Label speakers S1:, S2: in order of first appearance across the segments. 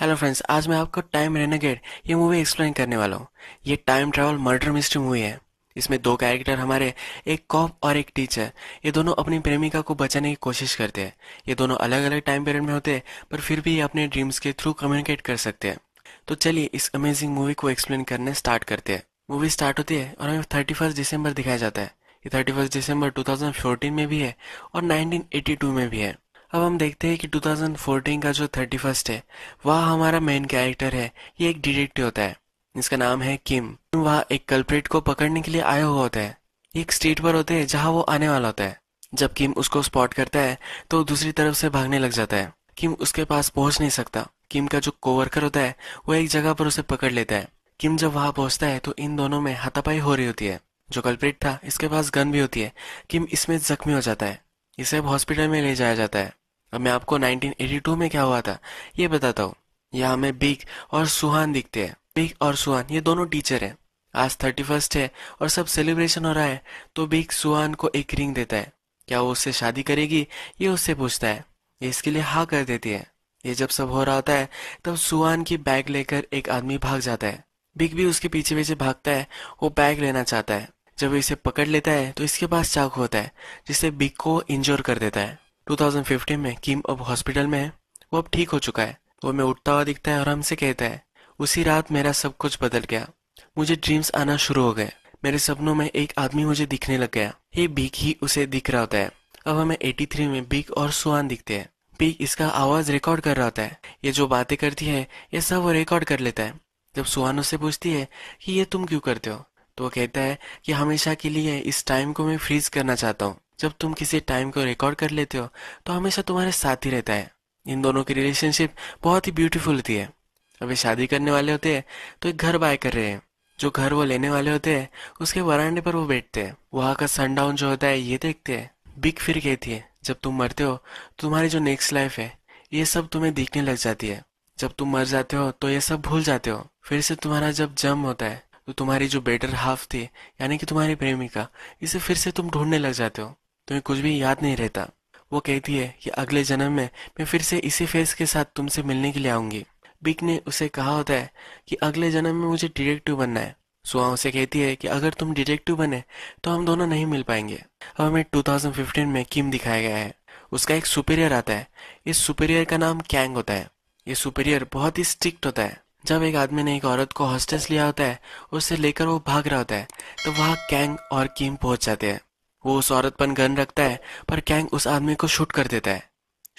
S1: hello friends आज मैं आपको टाइम रेनागेट ये मूवी एक्सप्लेन करने वाला हूँ ये time travel murder mystery movie है इसमें दो कैरेक्टर हमारे एक कॉप और एक टीचर ये दोनों अपनी प्रेमिका को बचाने की कोशिश करते हैं ये दोनों अलग अलग टाइम पीरियड में होते हैं पर फिर भी ये अपने ड्रीम्स के थ्रू कम्युनिकेट कर सकते हैं तो चलिए इस अमेजिंग मूवी को एक्सप्लेन करने स्टार्ट करते हैं मूवी स्टार्ट होती है और हमें थर्टी फर्स्ट दिसंबर दिखाया जाता है ये thirty first December two thousand fourteen में भी है और नाइनटीन एटी टू में भी है अब हम देखते हैं कि 2014 का जो थर्टी फर्स्ट है वह हमारा मेन कैरेक्टर है ये एक डिटेक्टिव होता है जिसका नाम है किम वह एक कल्प्रेट को पकड़ने के लिए आया हुआ होता है एक स्ट्रीट पर होते हैं जहाँ वो आने वाला होता है जब किम उसको स्पॉट करता है तो दूसरी तरफ से भागने लग जाता है किम उसके पास पहुंच नहीं सकता किम का जो कोवर्कर होता है वो एक जगह पर उसे पकड़ लेता है किम जब वहां पहुंचता है तो इन दोनों में हाथापाई हो रही होती है जो कल्प्रेट था इसके पास गन भी होती है किम इसमें जख्मी हो जाता है इसे हॉस्पिटल में ले जाया जाता है अब मैं आपको 1982 में क्या हुआ था ये बताता हूँ यहाँ में बिग और सुहान दिखते हैं बिग और सुहान ये दोनों टीचर हैं आज थर्टी फर्स्ट है और सब सेलिब्रेशन हो रहा है तो बिग सुहान को एक रिंग देता है क्या वो उससे शादी करेगी ये उससे पूछता है ये इसके लिए हा कर देती है ये जब सब हो रहा होता है तब सुहान की बैग लेकर एक आदमी भाग जाता है बिग भी उसके पीछे पीछे भागता है वो बैग लेना चाहता है जब इसे पकड़ लेता है तो इसके पास चाकू होता है जिससे बिग को इंजोर कर देता है 2015 में किम अब हॉस्पिटल में है वो अब ठीक हो चुका है वो मैं उठता हुआ दिखता है और हमसे कहता है उसी रात मेरा सब कुछ बदल गया मुझे ड्रीम्स आना शुरू हो गए मेरे सपनों में एक आदमी मुझे दिखने लग गया ये बीक ही उसे दिख रहा होता है अब हमें 83 में बीक और सुहान दिखते हैं बीक इसका आवाज रिकॉर्ड कर रहा होता है ये जो बातें करती है ये सब वो रिकॉर्ड कर लेता है जब सुहान उसे पूछती है कि ये तुम क्यों करते हो तो वो कहता है कि हमेशा के लिए इस टाइम को मैं फ्रीज करना चाहता हूँ जब तुम किसी टाइम को रिकॉर्ड कर लेते हो तो हमेशा तुम्हारे साथ ही रहता है इन दोनों की रिलेशनशिप बहुत ही ब्यूटीफुल होती है अब ये शादी करने वाले होते हैं तो एक घर बाय कर रहे हैं जो घर वो लेने वाले होते हैं उसके वरांडे पर वो बैठते हैं वहाँ का सनडाउन जो होता है ये देखते हैं बिग फिर कहती है जब तुम मरते हो तो तुम्हारी जो नेक्स्ट लाइफ है ये सब तुम्हें दिखने लग जाती है जब तुम मर जाते हो तो ये सब भूल जाते हो फिर से तुम्हारा जब जन्म होता है तो तुम्हारी जो बेटर हाफ थी यानी कि तुम्हारी प्रेमिका इसे फिर से तुम ढूंढने लग जाते हो तुम्हें कुछ भी याद नहीं रहता वो कहती है कि अगले जन्म में मैं फिर से इसी फेस के साथ तुमसे मिलने के लिए आऊंगी बिक ने उसे कहा होता है कि अगले जन्म में मुझे डिटेक्टिव बनना है सुहा उसे कहती है कि अगर तुम डिटेक्टिव बने तो हम दोनों नहीं मिल पाएंगे अब हमें 2015 में किम दिखाया गया है उसका एक सुपीरियर आता है इस सुपीरियर का नाम कैंग होता है ये सुपीरियर बहुत ही स्ट्रिक्ट होता है जब एक आदमी ने एक औरत को हॉस्टेस लिया होता है उससे लेकर वो भाग रहा होता है तो वहाँ कैंग और किम पहुंच जाते हैं वो उस औरत पर गन रखता है पर कैंग उस आदमी को शूट कर देता है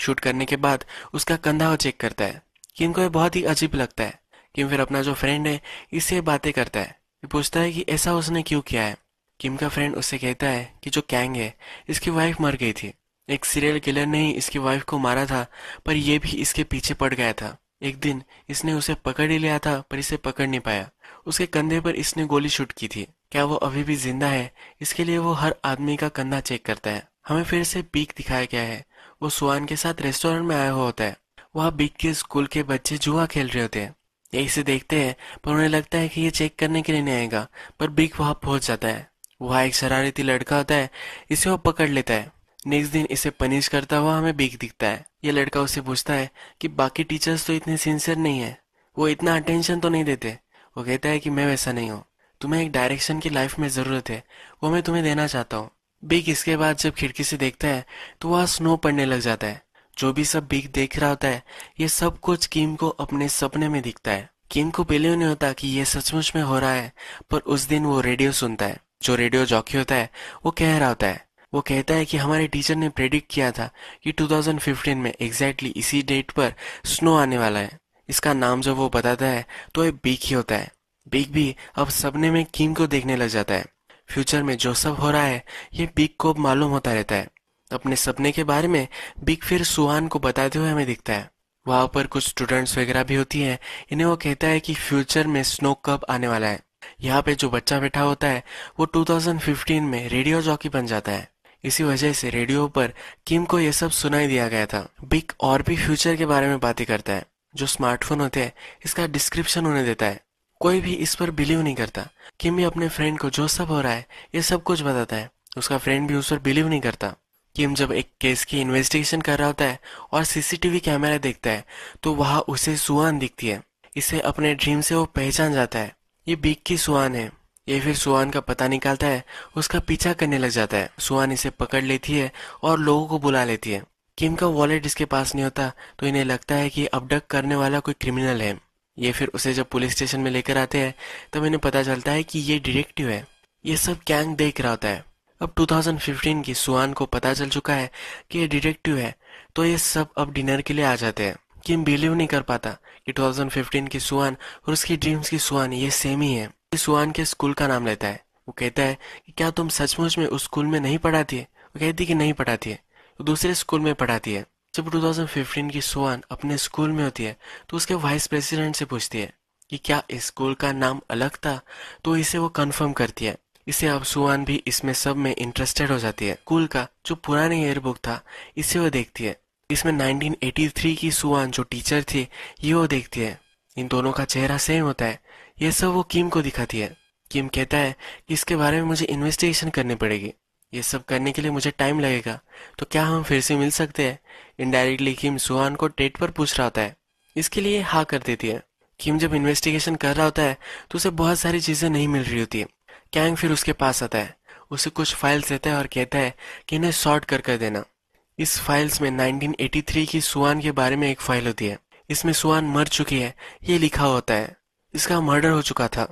S1: शूट करने के बाद उसका कंधा वो चेक करता है किम को यह बहुत ही अजीब लगता है किम फिर अपना जो फ्रेंड है इससे बातें करता है ये पूछता है कि ऐसा उसने क्यों किया है किम का फ्रेंड उससे कहता है कि जो कैंग है इसकी वाइफ मर गई थी एक सीरियल किलर ने ही इसकी वाइफ को मारा था पर यह भी इसके पीछे पड़ गया था एक दिन इसने उसे पकड़ ही लिया था पर इसे पकड़ नहीं पाया उसके कंधे पर इसने गोली शूट की थी क्या वो अभी भी जिंदा है इसके लिए वो हर आदमी का कंधा चेक करता है हमें फिर से बीक दिखाया गया है वो सुहान के साथ रेस्टोरेंट में आया हुआ होता है वहाँ बीक के स्कूल के बच्चे जुआ खेल रहे होते हैं ये इसे देखते हैं पर उन्हें लगता है कि ये चेक करने के लिए नहीं आएगा पर बीक वहाँ पहुंच जाता है वहाँ एक शरारती लड़का होता है इसे वो पकड़ लेता है नेक्स्ट दिन इसे पनिश करता हुआ हमें बीक दिखता है ये लड़का उससे पूछता है कि बाकी टीचर्स तो इतने सिंसियर नहीं है वो इतना अटेंशन तो नहीं देते वो कहता है कि मैं वैसा नहीं हूँ तुम्हें एक डायरेक्शन की लाइफ में ज़रूरत है वो मैं तुम्हें देना चाहता हूँ बिग इसके बाद जब खिड़की से देखता है तो वह स्नो पड़ने लग जाता है जो भी सब बिग देख रहा होता है ये सब कुछ किम को अपने सपने में दिखता है किम को पहले नहीं होता कि ये सचमुच में हो रहा है पर उस दिन वो रेडियो सुनता है जो रेडियो जॉकी होता है वो कह रहा होता है वो कहता है कि हमारे टीचर ने प्रेडिक्ट किया था कि 2015 में एग्जैक्टली exactly इसी डेट पर स्नो आने वाला है इसका नाम जब वो बताता है तो ये बिग ही होता है बिग भी अब सपने में किम को देखने लग जाता है फ्यूचर में जो सब हो रहा है ये बिग को मालूम होता रहता है अपने सपने के बारे में बिग फिर सुहान को बताते हुए हमें दिखता है वहां पर कुछ स्टूडेंट्स वगैरह भी होती है इन्हें वो कहता है कि फ्यूचर में स्नो कब आने वाला है यहाँ पे जो बच्चा बैठा होता है वो 2015 में रेडियो जॉकी बन जाता है इसी वजह से रेडियो पर किम को यह सब सुनाई दिया गया था बिक और भी फ्यूचर के बारे में बातें करता है जो स्मार्टफोन होते हैं इसका डिस्क्रिप्शन उन्हें देता है कोई भी इस पर बिलीव नहीं करता किम भी अपने फ्रेंड को जो सब हो रहा है ये सब कुछ बताता है उसका फ्रेंड भी उस पर बिलीव नहीं करता किम जब एक केस की इन्वेस्टिगेशन कर रहा होता है और सीसीटीवी कैमरा देखता है तो वहां उसे सुहान दिखती है इसे अपने ड्रीम से वो पहचान जाता है ये बिग की सुहान है ये फिर सुहान का पता निकालता है उसका पीछा करने लग जाता है सुहान इसे पकड़ लेती है और लोगों को बुला लेती है किम का वॉलेट इसके पास नहीं होता तो इन्हें लगता है कि डक करने वाला कोई क्रिमिनल है ये फिर उसे जब पुलिस स्टेशन में लेकर आते हैं तब तो इन्हें पता चलता है कि ये डिटेक्टिव है ये सब गैंग देख रहा होता है अब 2015 की सुहान को पता चल चुका है कि ये डिटेक्टिव है तो ये सब अब डिनर के लिए आ जाते हैं किम बिलीव नहीं कर पाता कि 2015 की सुहान और उसकी ड्रीम्स की सुहान ये सेम ही है सुहान के स्कूल का नाम लेता है वो कहता है कि क्या तुम सचमुच में उस स्कूल में नहीं पढ़ाती है वो कहती है कि नहीं पढ़ाती है वो दूसरे स्कूल में पढ़ाती है जब 2015 की सुहान अपने स्कूल में होती है तो उसके वाइस प्रेसिडेंट से पूछती है कि क्या इस स्कूल का नाम अलग था तो इसे वो कंफर्म करती है इसे अब सुहान भी इसमें सब में इंटरेस्टेड हो जाती है स्कूल का जो पुरानी ईयरबुक था इसे वो देखती है इसमें 1983 की सुहान जो टीचर थी ये वो देखती है इन दोनों का चेहरा सेम होता है यह सब वो किम को दिखाती है किम कहता है कि इसके बारे में मुझे इन्वेस्टिगेशन करनी पड़ेगी ये सब करने के लिए मुझे टाइम लगेगा तो क्या हम फिर से मिल सकते हैं इनडायरेक्टली किम सुहान को टेट पर पूछ रहा होता है इसके लिए हा कर देती है किम जब इन्वेस्टिगेशन कर रहा होता है तो उसे बहुत सारी चीजें नहीं मिल रही होती है कैंग फिर उसके पास आता है उसे कुछ फाइल्स देता है और कहता है कि इन्हें शॉर्ट कर कर देना इस फाइल्स में 1983 की सुहान के बारे में एक फाइल होती है इसमें सुहान मर चुकी है ये लिखा होता है इसका मर्डर हो चुका था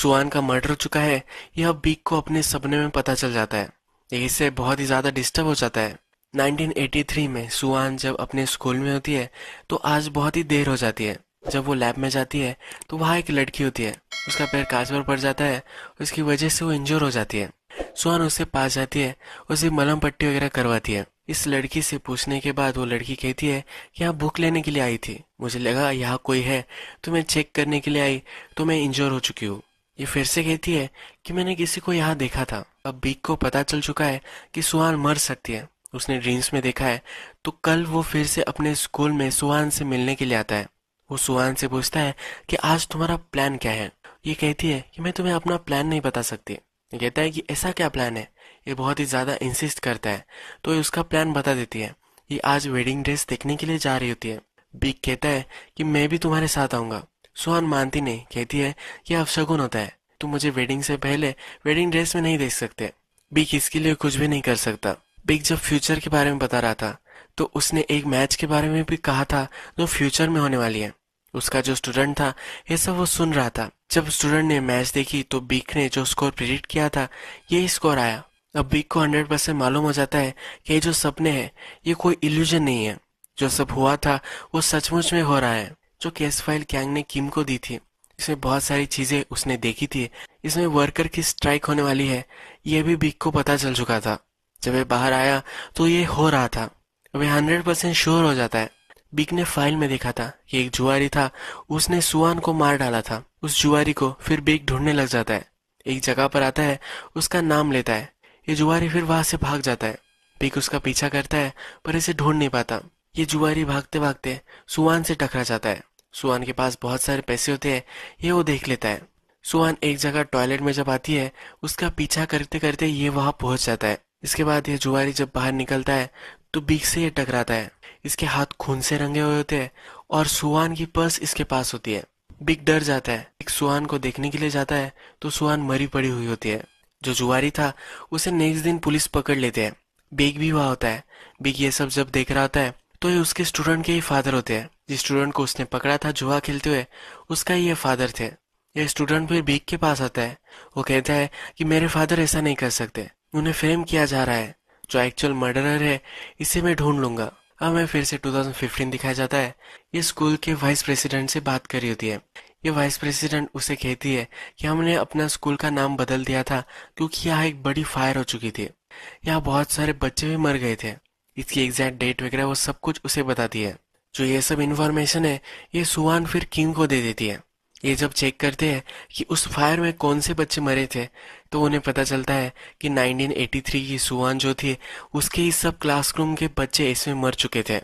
S1: सुआन का मर्डर हो चुका है यह बीक को अपने सपने में पता चल जाता है इससे बहुत ही ज्यादा डिस्टर्ब हो जाता है 1983 में सुआन जब अपने स्कूल में होती है तो आज बहुत ही देर हो जाती है जब वो लैब में जाती है तो वहाँ एक लड़की होती है उसका पैर कांच पर पड़ जाता है उसकी वजह से वो इंजोर हो जाती है सुहान उसके पास जाती है उसे मलम पट्टी वगैरह करवाती है इस लड़की से पूछने के बाद वो लड़की कहती है कि यहाँ बुक लेने के लिए आई थी मुझे लगा यहाँ कोई है तो मैं चेक करने के लिए आई तो मैं इंजोर हो चुकी हूँ ये फिर से कहती है कि मैंने किसी को यहाँ देखा था अब बीक को पता चल चुका है कि सुहान मर सकती है उसने ड्रीम्स में देखा है तो कल वो फिर से अपने स्कूल में सुहान से मिलने के लिए आता है वो सुहान से पूछता है कि आज तुम्हारा प्लान क्या है ये कहती है कि मैं तुम्हें अपना प्लान नहीं बता सकती कहता है कि ऐसा क्या प्लान है ये बहुत ही ज़्यादा इंसिस्ट करता है तो ये उसका प्लान बता देती है ये आज वेडिंग ड्रेस देखने के लिए जा रही होती है बिग कहता है कि मैं भी तुम्हारे साथ आऊंगा सुहान मानती नहीं कहती है कि अब होता है तुम मुझे वेडिंग से पहले वेडिंग ड्रेस में नहीं देख सकते बिग इसके लिए कुछ भी नहीं कर सकता बिग जब फ्यूचर के बारे में बता रहा था तो उसने एक मैच के बारे में भी कहा था जो फ्यूचर में होने वाली है उसका जो स्टूडेंट था ये सब वो सुन रहा था जब स्टूडेंट ने मैच देखी तो बीक ने जो स्कोर प्रिडिक्ट किया था यही स्कोर आया अब बिग को हंड्रेड परसेंट मालूम हो जाता है कि ये जो सपने हैं ये कोई इल्यूजन नहीं है जो सब हुआ था वो सचमुच में हो रहा है जो केस फाइल कैंग ने किम को दी थी इसमें बहुत सारी चीजें उसने देखी थी इसमें वर्कर की स्ट्राइक होने वाली है यह भी बिग को पता चल चुका था जब वह बाहर आया तो ये हो रहा था वह हंड्रेड परसेंट श्योर हो जाता है बिग ने फाइल में देखा था कि एक जुआरी था उसने सुवान को मार डाला था उस जुआरी को फिर बिग ढूंढने लग जाता है एक जगह पर आता है उसका नाम लेता है ये जुआरी फिर वहां से भाग जाता है पिक उसका पीछा करता है पर इसे ढूंढ नहीं पाता ये जुआरी भागते भागते सुहान से टकरा जाता है सुहान के पास बहुत सारे पैसे होते हैं ये वो देख लेता है सुहान एक जगह टॉयलेट में जब आती है उसका पीछा करते करते ये वहां पहुंच जाता है इसके बाद ये जुआरी जब बाहर निकलता है तो बीक से ये टकराता है इसके हाथ खून से रंगे हुए होते हैं और सुहान की पर्स इसके पास होती है बिग डर जाता है एक सुहान को देखने के लिए जाता है तो सुहान मरी पड़ी हुई होती है जो जुआरी था उसे नेक्स्ट दिन पुलिस पकड़ लेते हैं बिग भी हुआ होता है बिग ये सब जब देख रहा होता है तो ये उसके स्टूडेंट के ही फादर होते हैं जिस स्टूडेंट को उसने पकड़ा था जुआ खेलते हुए उसका ही ये फादर थे ये स्टूडेंट फिर बिग के पास आता है वो कहता है कि मेरे फादर ऐसा नहीं कर सकते उन्हें फ्रेम किया जा रहा है जो एक्चुअल मर्डरर है इसे मैं ढूंढ लूंगा अब मैं फिर से 2015 दिखाया जाता है ये स्कूल के वाइस प्रेसिडेंट से बात करी होती है ये वाइस प्रेसिडेंट उसे कहती है कि हमने अपना स्कूल का नाम बदल दिया था क्योंकि यहाँ एक बड़ी फायर हो चुकी थी यहाँ बहुत सारे बच्चे भी मर गए थे इसकी एग्जैक्ट डेट वगैरह वो सब कुछ उसे बताती है जो ये सब इन्फॉर्मेशन है ये सुवान फिर किंग को दे देती है ये जब चेक करते हैं कि उस फायर में कौन से बच्चे मरे थे तो उन्हें पता चलता है कि 1983 की सुवान जो थी उसके ही सब क्लासरूम के बच्चे इसमें मर चुके थे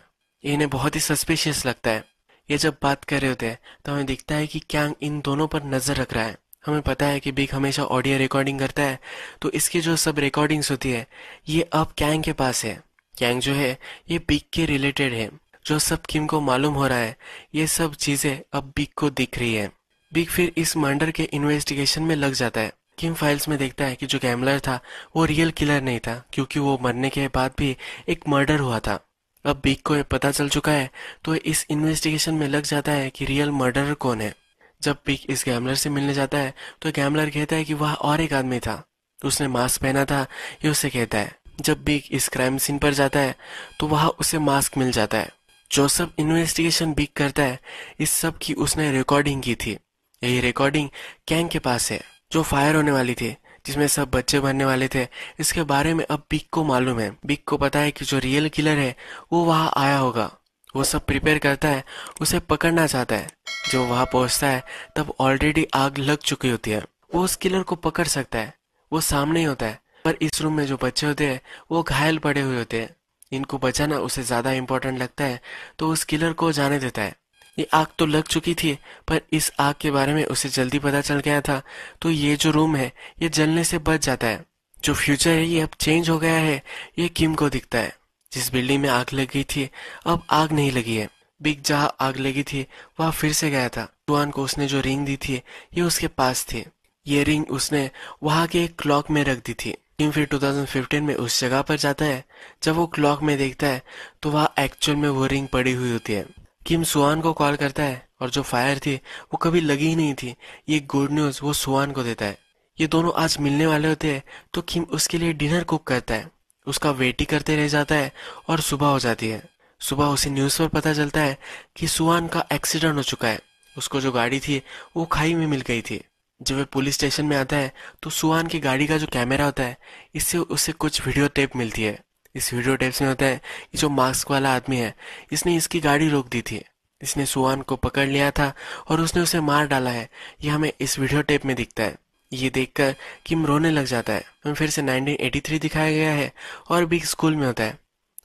S1: इन्हें बहुत ही सस्पिशियस लगता है ये जब बात कर रहे होते हैं तो हमें दिखता है कि क्यांग इन दोनों पर नजर रख रहा है हमें पता है कि बिग हमेशा ऑडियो रिकॉर्डिंग करता है तो इसकी जो सब रिकॉर्डिंग्स होती है ये अब कैंग के पास है कैंग जो है ये बिग के रिलेटेड है जो सब किम को मालूम हो रहा है ये सब चीजें अब बिग को दिख रही है बिग फिर इस मर्डर के इन्वेस्टिगेशन में लग जाता है किम फाइल्स में देखता है कि जो गैमलर था वो रियल किलर नहीं था क्योंकि वो मरने के बाद भी एक मर्डर हुआ था अब बीक को यह पता चल चुका है तो इस इन्वेस्टिगेशन में लग जाता है कि रियल मर्डर कौन है जब बीक इस गैमलर से मिलने जाता है तो गैमलर कहता है कि वह और एक आदमी था उसने मास्क पहना था ये उसे कहता है जब बीक इस क्राइम सीन पर जाता है तो वहां उसे मास्क मिल जाता है जो सब इन्वेस्टिगेशन बीक करता है इस सब की उसने रिकॉर्डिंग की थी यही रिकॉर्डिंग कैंग के पास है जो फायर होने वाली थी जिसमें सब बच्चे बनने वाले थे इसके बारे में अब बिग को मालूम है बिग को पता है कि जो रियल किलर है वो वहाँ आया होगा वो सब प्रिपेयर करता है उसे पकड़ना चाहता है जो वहाँ पहुँचता है तब ऑलरेडी आग लग चुकी होती है वो उस किलर को पकड़ सकता है वो सामने ही होता है पर इस रूम में जो बच्चे होते हैं वो घायल पड़े हुए होते हैं इनको बचाना उसे ज़्यादा इम्पोर्टेंट लगता है तो उस किलर को जाने देता है ये आग तो लग चुकी थी पर इस आग के बारे में उसे जल्दी पता चल गया था तो ये जो रूम है ये जलने से बच जाता है जो फ्यूचर है ये अब चेंज हो गया है ये किम को दिखता है जिस बिल्डिंग में आग लग गई थी अब आग नहीं लगी है बिग जहाँ आग लगी थी वहां फिर से गया था जुआन को उसने जो रिंग दी थी ये उसके पास थी ये रिंग उसने वहां के एक क्लॉक में रख दी थी किम फिर 2015 में उस जगह पर जाता है जब वो क्लॉक में देखता है तो वहाँ एक्चुअल में वो रिंग पड़ी हुई होती है किम सुहान को कॉल करता है और जो फायर थी वो कभी लगी ही नहीं थी ये गुड न्यूज वो सुहान को देता है ये दोनों आज मिलने वाले होते हैं तो किम उसके लिए डिनर कुक करता है उसका वेट ही करते रह जाता है और सुबह हो जाती है सुबह उसे न्यूज पर पता चलता है कि सुहान का एक्सीडेंट हो चुका है उसको जो गाड़ी थी वो खाई में मिल गई थी जब वह पुलिस स्टेशन में आता है तो सुहान की गाड़ी का जो कैमरा होता है इससे उसे कुछ वीडियो टेप मिलती है इस वीडियो टेप्स में होता है कि जो मास्क वाला आदमी है इसने इसकी गाड़ी रोक दी थी इसने सुहान को पकड़ लिया था और उसने उसे मार डाला है यह हमें इस वीडियो टेप में दिखता है ये देखकर किम रोने लग जाता है हमें फिर से 1983 दिखाया गया है और बिग स्कूल में होता है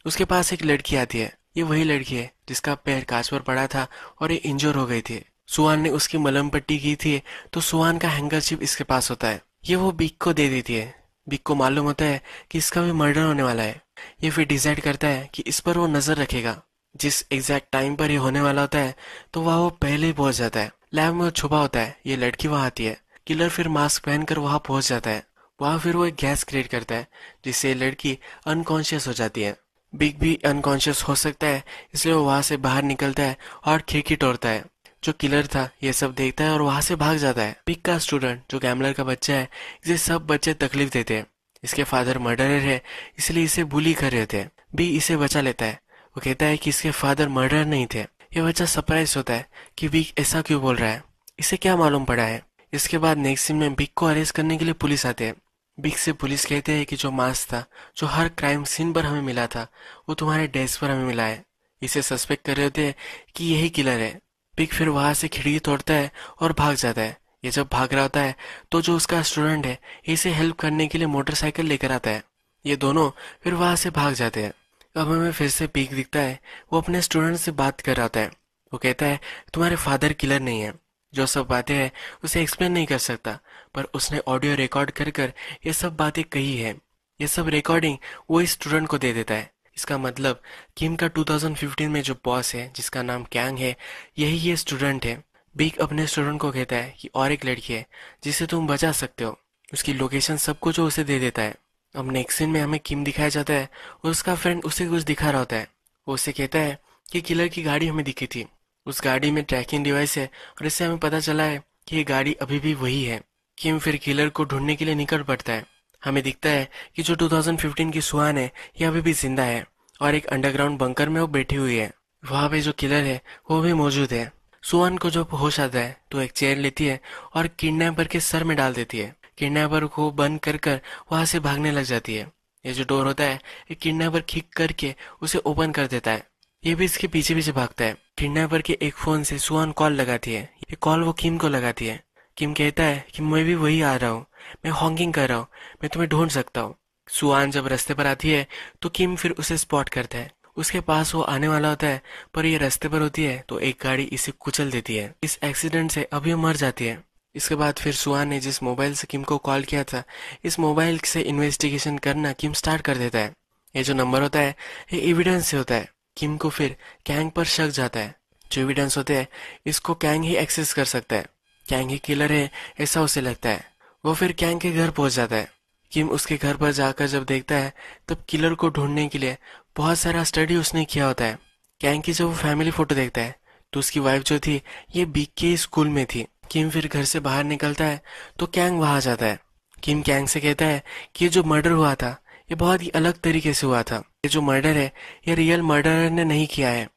S1: उसके पास एक लड़की आती है ये वही लड़की है जिसका पैर कांच पर पड़ा था और ये इंजोर हो गई थी सुहान ने उसकी मलम पट्टी की थी तो सुहान का हैंगर इसके पास होता है ये वो बिग को दे देती है बिग को मालूम होता है कि इसका भी मर्डर होने वाला है ये फिर डिसाइड करता है कि इस पर वो नजर रखेगा जिस एग्जैक्ट टाइम पर ये होने वाला होता है तो वहाँ वो पहले ही पहुंच जाता है लैब में छुपा होता है ये लड़की वहां आती है किलर फिर मास्क पहनकर वहां पहुंच जाता है वहां फिर वो एक गैस क्रिएट करता है जिससे लड़की अनकॉन्शियस हो जाती है बिग भी अनकॉन्शियस हो सकता है इसलिए वो वहां से बाहर निकलता है और खिड़की तोड़ता है जो किलर था ये सब देखता है और वहां से भाग जाता है बिग का स्टूडेंट जो गैमलर का बच्चा है इसे सब बच्चे तकलीफ देते हैं इसके फादर मर्डरर है इसलिए इसे बुली कर रहे थे बी इसे बचा लेता है वो कहता है कि इसके फादर मर्डर नहीं थे ये बच्चा सरप्राइज होता है कि बी ऐसा क्यों बोल रहा है इसे क्या मालूम पड़ा है इसके बाद नेक्स्ट सीन में बिग को अरेस्ट करने के लिए पुलिस आते हैं बिग से पुलिस कहते हैं कि जो मास्क था जो हर क्राइम सीन पर हमें मिला था वो तुम्हारे डेस्क पर हमें मिला है इसे सस्पेक्ट कर रहे होते हैं कि यही किलर है बिग फिर वहां से खिड़की तोड़ता है और भाग जाता है ये जब भाग रहा होता है तो जो उसका स्टूडेंट है इसे हेल्प करने के लिए मोटरसाइकिल लेकर आता है ये दोनों फिर वहां से भाग जाते हैं अब हमें फिर से पीक दिखता है वो अपने स्टूडेंट से बात कर रहा है वो कहता है तुम्हारे फादर किलर नहीं है जो सब बातें हैं उसे एक्सप्लेन नहीं कर सकता पर उसने ऑडियो रिकॉर्ड कर कर ये सब बातें कही है ये सब रिकॉर्डिंग वो इस स्टूडेंट को दे देता है इसका मतलब किम का 2015 में जो बॉस है जिसका नाम कैंग है यही ये स्टूडेंट है बीक अपने स्टूडेंट को कहता है कि और एक लड़की है जिसे तुम बचा सकते हो उसकी लोकेशन सब कुछ उसे दे देता है अब नेक्स्ट सीन में हमें किम दिखाया जाता है और उसका फ्रेंड उसे कुछ दिखा रहा होता है वो उसे कहता है कि किलर की गाड़ी हमें दिखी थी उस गाड़ी में ट्रैकिंग डिवाइस है और इससे हमें पता चला है कि ये गाड़ी अभी भी वही है किम फिर किलर को ढूंढने के लिए निकल पड़ता है हमें दिखता है कि जो 2015 की सुहान है ये अभी भी जिंदा है और एक अंडरग्राउंड बंकर में वो बैठी हुई है वहाँ पे जो किलर है वो भी मौजूद है सुअन को जब होश आता है तो एक चेयर लेती है और किडनैपर के सर में डाल देती है किडनैपर को बंद कर कर वहां से भागने लग जाती है ये जो डोर होता है एक किडनैपर खिक करके उसे ओपन कर देता है ये भी इसके पीछे पीछे भागता है किडनैपर के एक फोन से सुहान कॉल लगाती है ये कॉल वो किम को लगाती है किम कहता है कि मैं भी वही आ रहा हूँ मैं हॉन्गिंग कर रहा हूँ मैं तुम्हें ढूंढ सकता हूँ सुहान जब रास्ते पर आती है तो किम फिर उसे स्पॉट करता है उसके पास वो आने वाला होता है पर ये रास्ते पर होती है तो एक गाड़ी इसे कुचल देती है इस एक्सीडेंट से अभी मर जाती है इसके बाद फिर सुहान ने जिस मोबाइल से किम को कॉल किया था इस मोबाइल से इन्वेस्टिगेशन करना किम स्टार्ट कर देता है ये जो नंबर होता है ये एविडेंस से होता है किम को फिर कैंग पर शक जाता है जो एविडेंस होते हैं इसको कैंग ही एक्सेस कर सकता है कैंग ही किलर है ऐसा उसे लगता है वो फिर कैंग के घर पहुंच जाता है किम उसके घर पर जाकर जब देखता है तब किलर को ढूंढने के लिए बहुत सारा स्टडी उसने किया होता है कैंग की जब वो फैमिली फोटो देखता है तो उसकी वाइफ जो थी ये बीक के स्कूल में थी किम फिर घर से बाहर निकलता है तो कैंग वहां जाता है किम कैंग से कहता है कि ये जो मर्डर हुआ था ये बहुत ही अलग तरीके से हुआ था ये जो मर्डर है ये रियल मर्डरर ने नहीं किया है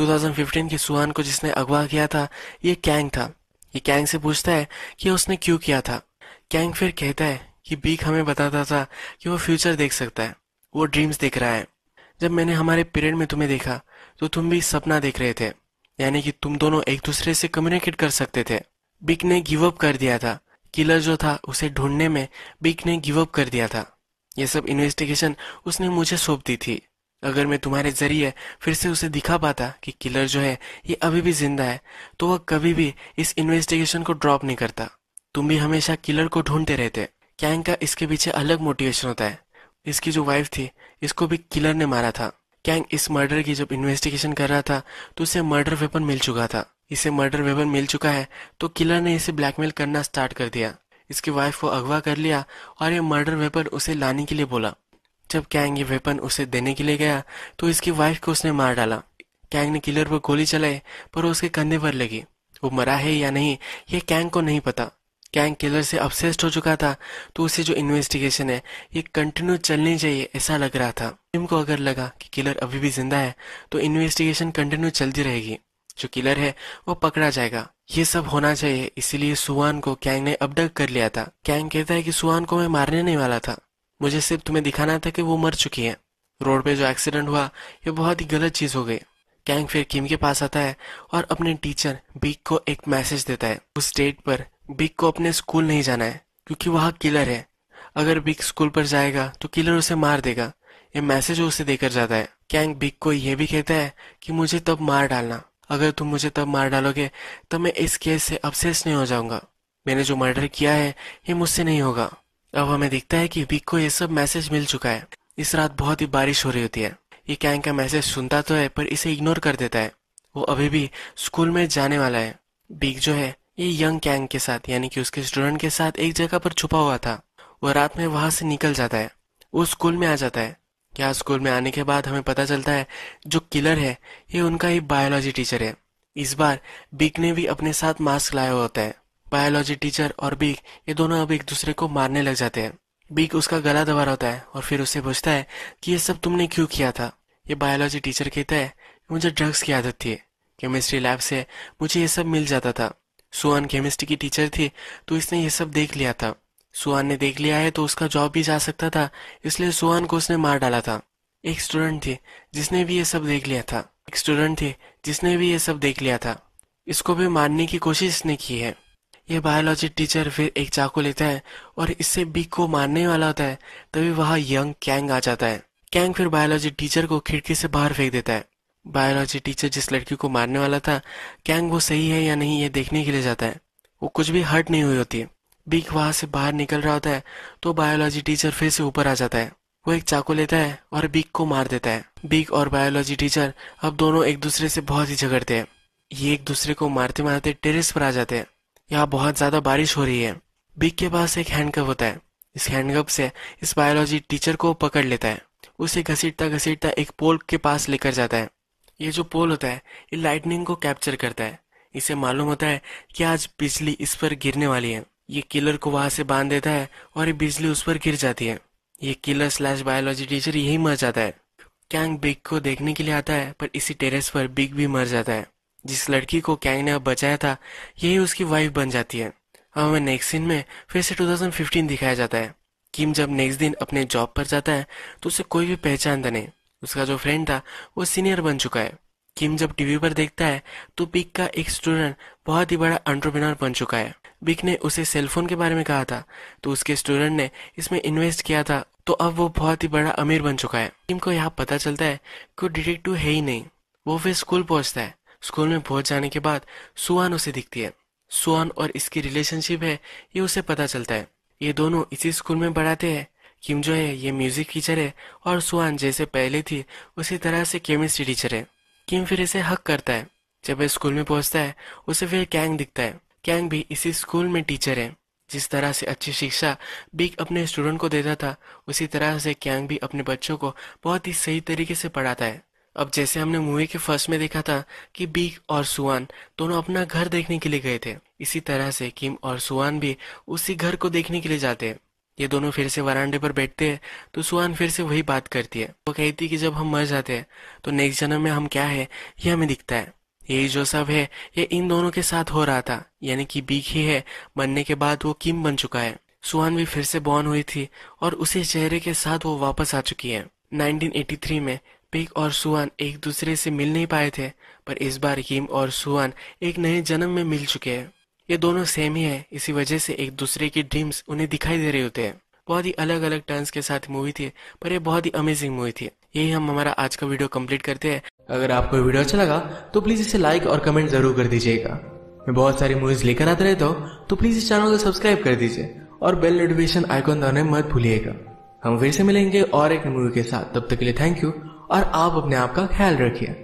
S1: 2015 के सुहान को जिसने अगवा किया था ये कैंग था ये कैंग से पूछता है कि उसने क्यों किया था कैंग फिर कहता है कि बीक हमें बताता था कि वो फ्यूचर देख सकता है वो ड्रीम्स देख रहा है जब मैंने हमारे पीरियड में तुम्हें देखा तो तुम भी सपना देख रहे थे यानी कि तुम दोनों एक दूसरे से कम्युनिकेट कर सकते थे बिक ने गिव अप कर दिया था किलर जो था उसे ढूंढने में बिक ने गिव अप कर दिया था यह सब इन्वेस्टिगेशन उसने मुझे सौंप दी थी अगर मैं तुम्हारे जरिए फिर से उसे दिखा पाता कि किलर जो है ये अभी भी जिंदा है तो वह कभी भी इस इन्वेस्टिगेशन को ड्रॉप नहीं करता तुम भी हमेशा किलर को ढूंढते रहते कैंग का इसके पीछे अलग मोटिवेशन होता है इसकी जो वाइफ थी इसको भी किलर ने मारा था कैंग इस मर्डर की जब इन्वेस्टिगेशन कर रहा था तो उसे मर्डर वेपन मिल चुका था इसे मर्डर वेपन मिल चुका है तो किलर ने इसे ब्लैकमेल करना स्टार्ट कर दिया इसकी वाइफ को अगवा कर लिया और ये मर्डर वेपन उसे लाने के लिए बोला जब कैंग ये वेपन उसे देने के लिए गया तो इसकी वाइफ को उसने मार डाला कैंग ने किलर पर गोली चलाई पर उसके कंधे पर लगी वो मरा है या नहीं ये कैंग को नहीं पता गैंग किलर से अपसेस्ड हो चुका था तो उसे जो इन्वेस्टिगेशन है ये कंटिन्यू चलनी चाहिए ऐसा लग रहा था टीम को अगर लगा कि किलर अभी भी जिंदा है तो इन्वेस्टिगेशन कंटिन्यू चलती रहेगी जो किलर है वो पकड़ा जाएगा ये सब होना चाहिए इसीलिए सुहान को कैंग ने अपडक्ट कर लिया था कैंग कहता है कि सुहान को मैं मारने नहीं वाला था मुझे सिर्फ तुम्हें दिखाना था कि वो मर चुकी है रोड पे जो एक्सीडेंट हुआ ये बहुत ही गलत चीज हो गई कैंग फिर किम के पास आता है और अपने टीचर बीक को एक मैसेज देता है उस डेट पर बिग को अपने स्कूल नहीं जाना है क्योंकि वहाँ किलर है अगर बिग स्कूल पर जाएगा तो किलर उसे मार देगा ये मैसेज उसे देकर जाता है कैंग बिग को यह भी कहता है कि मुझे तब मार डालना अगर तुम मुझे तब मार डालोगे तो मैं इस केस से अपसेस नहीं हो जाऊंगा मैंने जो मर्डर किया है ये मुझसे नहीं होगा अब हमें दिखता है कि बिग को यह सब मैसेज मिल चुका है इस रात बहुत ही बारिश हो रही होती है ये कैंग का मैसेज सुनता तो है पर इसे इग्नोर कर देता है वो अभी भी स्कूल में जाने वाला है बिग जो है ये यंग कैंग के साथ यानी कि उसके स्टूडेंट के साथ एक जगह पर छुपा हुआ था वह रात में वहां से निकल जाता है वो स्कूल में आ जाता है क्या स्कूल में आने के बाद हमें पता चलता है जो किलर है ये उनका ही बायोलॉजी टीचर है इस बार बिग ने भी अपने साथ मास्क लाया होता है बायोलॉजी टीचर और बिग ये दोनों अब एक दूसरे को मारने लग जाते हैं बिग उसका गला दबा होता है और फिर उसे पूछता है कि ये सब तुमने क्यों किया था ये बायोलॉजी टीचर कहता है मुझे ड्रग्स की आदत थी केमिस्ट्री लैब से मुझे ये सब मिल जाता था सुहान केमिस्ट्री की टीचर थी तो इसने ये सब देख लिया था सुहान ने देख लिया है तो उसका जॉब भी जा सकता था इसलिए सुहान को उसने मार डाला था एक स्टूडेंट थी जिसने भी ये सब देख लिया था एक स्टूडेंट थी जिसने भी ये सब देख लिया था इसको भी मारने की कोशिश इसने की है यह बायोलॉजी टीचर फिर एक चाकू लेता है और इससे बिग को मारने वाला होता है तभी वहां यंग कैंग आ जाता है कैंग फिर बायोलॉजी टीचर को खिड़की से बाहर फेंक देता है बायोलॉजी टीचर जिस लड़की को मारने वाला था कैंग वो सही है या नहीं ये देखने के लिए जाता है वो कुछ भी हर्ट नहीं हुई होती बिग वहां से बाहर निकल रहा होता है तो बायोलॉजी टीचर फिर से ऊपर आ जाता है वो एक चाकू लेता है और बिग को मार देता है बिग और बायोलॉजी टीचर अब दोनों एक दूसरे से बहुत ही झगड़ते हैं ये एक दूसरे को मारते मारते टेरेस पर आ जाते हैं यहाँ बहुत ज्यादा बारिश हो रही है बिग के पास एक हैंडकप होता है इस हैंडकप से इस बायोलॉजी टीचर को पकड़ लेता है उसे घसीटता घसीटता एक पोल के पास लेकर जाता है ये जो पोल होता है ये लाइटनिंग को कैप्चर करता है इसे मालूम होता है कि आज बिजली इस पर गिरने वाली है ये किलर को वहां से बांध देता है और ये बिजली उस पर गिर जाती है ये किलर स्लैश बायोलॉजी टीचर यही मर जाता है कैंग बिग को देखने के लिए आता है पर इसी टेरेस पर बिग भी मर जाता है जिस लड़की को कैंग ने अब बचाया था यही उसकी वाइफ बन जाती है अब हमें नेक्स्ट सीन में फिर से 2015 दिखाया जाता है किम जब नेक्स्ट दिन अपने जॉब पर जाता है तो उसे कोई भी पहचानता नहीं उसका जो फ्रेंड था वो सीनियर बन चुका है किम जब टीवी पर देखता है तो बिग का एक स्टूडेंट बहुत ही बड़ा एंटरप्रेन्योर बन चुका है बिग ने उसे सेलफोन के बारे में कहा था तो उसके स्टूडेंट ने इसमें इन्वेस्ट किया था तो अब वो बहुत ही बड़ा अमीर बन चुका है किम को यहाँ पता चलता है कि डिटेक्टिव है ही नहीं वो फिर स्कूल पहुंचता है स्कूल में पहुंच जाने के बाद सुहान उसे दिखती है सुहान और इसकी रिलेशनशिप है ये उसे पता चलता है ये दोनों इसी स्कूल में पढ़ाते हैं किम जो है ये म्यूजिक टीचर है और सुहान जैसे पहले थी उसी तरह से केमिस्ट्री टीचर है किम फिर इसे हक करता है जब वह स्कूल में पहुंचता है उसे फिर कैंग दिखता है कैंग भी इसी स्कूल में टीचर है जिस तरह से अच्छी शिक्षा बिग अपने स्टूडेंट को देता था उसी तरह से कैंग भी अपने बच्चों को बहुत ही सही तरीके से पढ़ाता है अब जैसे हमने मूवी के फर्स्ट में देखा था कि बिग और सुआन दोनों अपना घर देखने के लिए गए थे इसी तरह से किम और सुहान भी उसी घर को देखने के लिए जाते हैं ये दोनों फिर से वरांडे पर बैठते हैं तो सुहान फिर से वही बात करती है वो कहती कि जब हम मर जाते हैं तो नेक्स्ट जन्म में हम क्या है ये हमें दिखता है यही जो सब है ये इन दोनों के साथ हो रहा था यानी कि बीक ही है बनने के बाद वो किम बन चुका है सुहान भी फिर से बॉर्न हुई थी और उसी चेहरे के साथ वो वापस आ चुकी है 1983 में पिक और सुहान एक दूसरे से मिल नहीं पाए थे पर इस बार किम और सुहान एक नए जन्म में मिल चुके हैं ये दोनों सेम ही है इसी वजह से एक दूसरे की ड्रीम्स उन्हें दिखाई दे रहे होते हैं बहुत ही अलग अलग टर्न्स के साथ मूवी थी पर ये बहुत ही अमेजिंग मूवी थी यही हम हमारा आज का वीडियो कंप्लीट करते हैं अगर आपको वीडियो अच्छा लगा तो प्लीज इसे लाइक और कमेंट जरूर कर दीजिएगा मैं बहुत सारी मूवीज लेकर आते रहता हूँ तो प्लीज इस चैनल को सब्सक्राइब कर दीजिए और बेल नोटिफिकेशन आइकॉन दबाने मत भूलिएगा हम फिर से मिलेंगे और एक मूवी के साथ तब तक के लिए थैंक यू और आप अपने आप का ख्याल रखिए